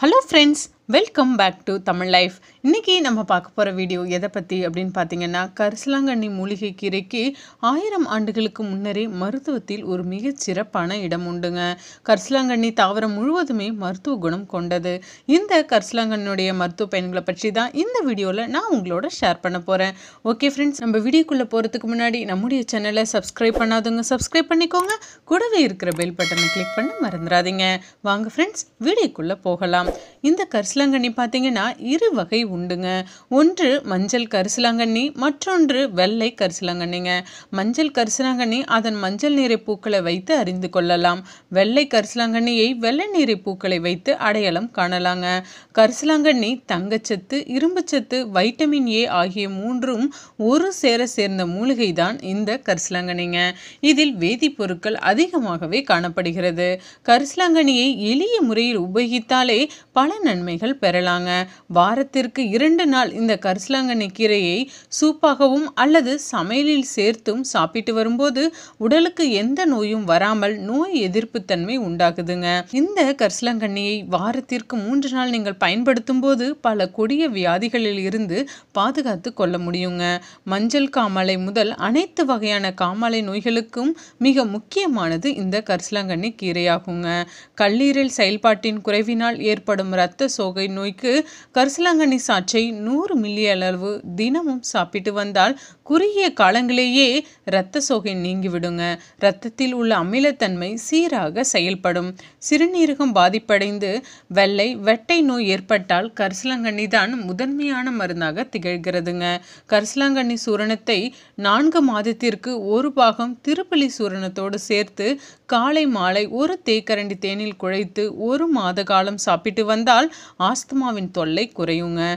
hello friends welcome back to Tamil life இன்றைக்கி நம்ம பார்க்க போகிற வீடியோ எதை பற்றி அப்படின்னு பார்த்தீங்கன்னா கரிசலாங்கண்ணி மூலிகை கீரைக்கு ஆயிரம் ஆண்டுகளுக்கு முன்னரே மருத்துவத்தில் ஒரு மிகச் சிறப்பான இடம் உண்டுங்க கரிசலாங்கண்ணி தாவரம் முழுவதுமே மருத்துவ குணம் கொண்டது இந்த கரிசலாங்கண்ணியுடைய மருத்துவ பயன்களை பற்றி தான் இந்த வீடியோவில் நான் உங்களோட ஷேர் பண்ண போகிறேன் ஓகே ஃப்ரெண்ட்ஸ் நம்ம வீடியோக்குள்ளே போகிறதுக்கு முன்னாடி நம்முடைய சேனலை சப்ஸ்கிரைப் பண்ணாதவங்க சப்ஸ்கிரைப் பண்ணிக்கோங்க கூடவே இருக்கிற பெல் பட்டனை கிளிக் பண்ண மறந்துடாதீங்க வாங்க ஃப்ரெண்ட்ஸ் வீடியோக்குள்ளே போகலாம் இந்த கரிசலாங்கண்ணி பார்த்தீங்கன்னா இரு வகை உண்டுங்க ஒன்று மஞ்சள் கரிசலாங்கண்ணி மற்றொன்று வெள்ளை கரிசலாங்கண்ணிங்க மஞ்சள் கரிசலாங்கண்ணி அதன் மஞ்சள் நீரை பூக்களை வைத்து அறிந்து கொள்ளலாம் வெள்ளை கரிசலாங்கண்ணியை வெள்ளை நீரை பூக்களை வைத்து அடையாளம் காணலாங்க கரிசலாங்கண்ணி தங்கச்சத்து இரும்புச்சத்து வைட்டமின் ஏ ஆகிய மூன்றும் ஒரு சேர சேர்ந்த மூலிகை தான் இந்த கரிசலாங்கண்ணிங்க இதில் வேதிப்பொருட்கள் அதிகமாகவே காணப்படுகிறது கரிசலாங்கண்ணியை எளிய முறையில் உபயோகித்தாலே பல நன்மைகள் பெறலாங்க வாரத்திற்கு நாளுக்கு இரண்டு நாள் இந்த கரிசலாங்கண்ணி கீரையை சூப்பாகவும் அல்லது சமையலில் சேர்த்தும் சாப்பிட்டு வரும்போது உடலுக்கு எந்த நோயும் வராமல் நோய் எதிர்ப்பு தன்மை உண்டாகுதுங்க இந்த கரிசலாங்கண்ணியை வாரத்திற்கு மூன்று நாள் நீங்கள் பயன்படுத்தும் போது பல கொடிய வியாதிகளில் இருந்து பாதுகாத்து கொள்ள முடியுங்க மஞ்சள் காமாலை முதல் அனைத்து வகையான காமாலை நோய்களுக்கும் மிக முக்கியமானது இந்த கரிசலாங்கண்ணி கீரையாகுங்க கல்லீரல் செயல்பாட்டின் குறைவினால் ஏற்படும் இரத்த சோகை நோய்க்கு கரிசலாங்கண்ணி சாற்றை நூறு மில்லி அளவு தினமும் சாப்பிட்டு வந்தால் குறுகிய காலங்களிலேயே இரத்த சோகை நீங்கிவிடுங்க இரத்தத்தில் உள்ள அமிலத்தன்மை சீராக செயல்படும் சிறுநீரகம் பாதிப்படைந்து வெள்ளை வெட்டை நோய் ஏற்பட்டால் கரிசலாங்கண்ணி தான் முதன்மையான மருந்தாக திகழ்கிறதுங்க கரிசலாங்கண்ணி சூரணத்தை நான்கு மாதத்திற்கு ஒரு பாகம் திருப்பலி சூரணத்தோடு சேர்த்து காலை மாலை ஒரு தேக்கரண்டி தேனில் குழைத்து ஒரு மாத காலம் சாப்பிட்டு வந்தால் ஆஸ்துமாவின் தொல்லை குறையுங்க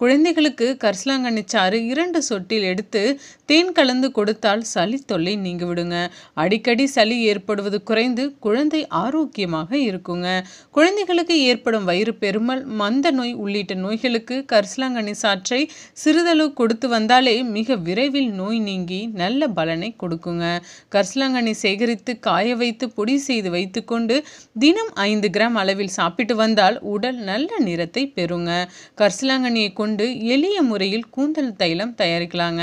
குழந்தைகளுக்கு கரிசலாங்கண்ணி சாறு இரண்டு சொட்டில் எடுத்து தேன் கலந்து கொடுத்தால் சளி தொல்லை நீங்கிவிடுங்க அடிக்கடி சளி ஏற்படுவது குறைந்து குழந்தை ஆரோக்கியமாக இருக்குங்க குழந்தைகளுக்கு ஏற்படும் வயிறு பெருமல் மந்த நோய் உள்ளிட்ட நோய்களுக்கு கரிசலாங்கண்ணி சாற்றை சிறிதளவு கொடுத்து வந்தாலே மிக விரைவில் நோய் நீங்கி நல்ல பலனை கொடுக்குங்க கரிசலாங்கண்ணி சேகரித்து காய வைத்து பொடி செய்து வைத்துக்கொண்டு தினம் ஐந்து கிராம் அளவில் சாப்பிட்டு வந்தால் உடல் நல்ல நிறத்தை பெறுங்க கரிசலாங்கண்ணியை கொண்டு கொண்டு எளிய முறையில் கூந்தல் தைலம் தயாரிக்கலாங்க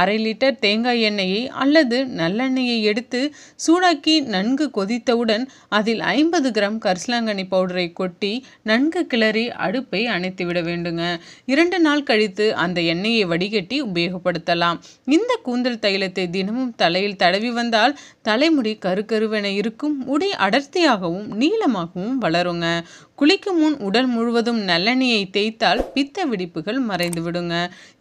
அரை லிட்டர் தேங்காய் எண்ணெயை அல்லது நல்லெண்ணெயை எடுத்து சூடாக்கி நன்கு கொதித்தவுடன் அதில் ஐம்பது கிராம் கரிசலாங்கண்ணி பவுடரை கொட்டி நன்கு கிளறி அடுப்பை அணைத்து விட வேண்டுங்க இரண்டு நாள் கழித்து அந்த எண்ணெயை வடிகட்டி உபயோகப்படுத்தலாம் இந்த கூந்தல் தைலத்தை தினமும் தலையில் தடவி வந்தால் தலைமுடி கருக்கருவென இருக்கும் முடி அடர்த்தியாகவும் நீளமாகவும் வளருங்க குளிக்கும் முன் உடல் முழுவதும் நல்லெண்ணெயை தேய்த்தால் பித்த வெடிப்புகள் நோய்கள் விடுங்க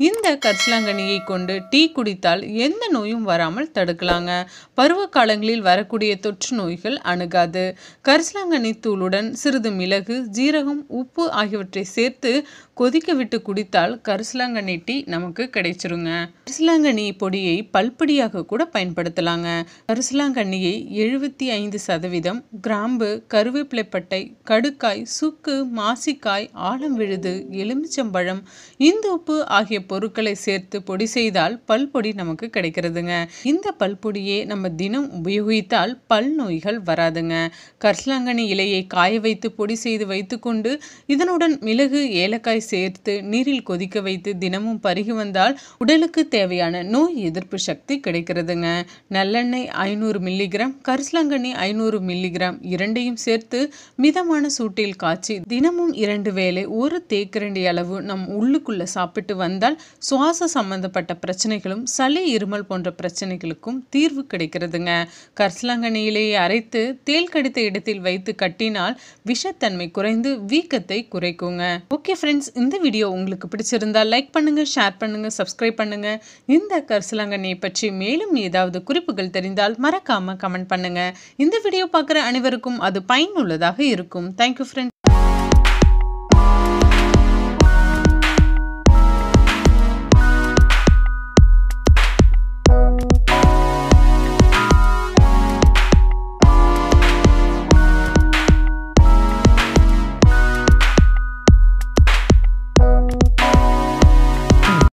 இந்த கரிசலாங்கண்ணியை கொண்டு டீ குடித்தால் எந்த நோயும் வராமல் தடுக்கலாங்க பருவ காலங்களில் வரக்கூடிய தொற்று நோய்கள் அணுகாது கரிசலாங்கண்ணி தூளுடன் சிறிது மிளகு ஜீரகம் உப்பு ஆகியவற்றை சேர்த்து கொதிக்க விட்டு குடித்தால் கரிசலாங்கண்ணி டீ நமக்கு கிடைச்சிருங்க கரிசலாங்கண்ணி பொடியை பல்படியாக கூட பயன்படுத்தலாங்க கரிசலாங்கண்ணியை எழுபத்தி ஐந்து சதவீதம் கிராம்பு கருவேப்பிலைப்பட்டை கடுக்காய் சுக்கு மாசிக்காய் ஆலம் விழுது எலுமிச்சம்பழம் உப்பு ஆகிய பொருட்களை சேர்த்து பொடி செய்தால் பல்பொடி நமக்கு கிடைக்கிறதுங்க இந்த பல்பொடியை நம்ம தினம் உபயோகித்தால் பல் நோய்கள் வராதுங்க கர்லாங்கனி இலையை காய வைத்து பொடி செய்து வைத்துக்கொண்டு இதனுடன் மிளகு ஏலக்காய் சேர்த்து நீரில் கொதிக்க வைத்து தினமும் பருகி வந்தால் உடலுக்கு தேவையான நோய் எதிர்ப்பு சக்தி கிடைக்கிறதுங்க நல்லெண்ணெய் ஐநூறு மில்லிகிராம் கர்ஸ்லாங்கண்ணி ஐநூறு மில்லிகிராம் இரண்டையும் சேர்த்து மிதமான சூட்டில் காய்ச்சி தினமும் இரண்டு வேளை ஒரு தேக்கரண்டி அளவு நம் உள் உள்ளுக்குள்ளே சாப்பிட்டு வந்தால் சுவாச சம்பந்தப்பட்ட பிரச்சனைகளும் சளி இருமல் போன்ற பிரச்சனைகளுக்கும் தீர்வு கிடைக்கிறதுங்க கர்சலாங்கண்ணியிலேயே அரைத்து தேல் கடித்த இடத்தில் வைத்து கட்டினால் விஷத்தன்மை குறைந்து வீக்கத்தை குறைக்குங்க ஓகே ஃப்ரெண்ட்ஸ் இந்த வீடியோ உங்களுக்கு பிடிச்சிருந்தால் லைக் பண்ணுங்கள் ஷேர் பண்ணுங்கள் சப்ஸ்கிரைப் பண்ணுங்கள் இந்த கரிசலாங்கண்ணியை பற்றி மேலும் ஏதாவது குறிப்புகள் தெரிந்தால் மறக்காமல் கமெண்ட் பண்ணுங்கள் இந்த வீடியோ பார்க்குற அனைவருக்கும் அது பயனுள்ளதாக இருக்கும் தேங்க்யூ ஃப்ரெண்ட்ஸ்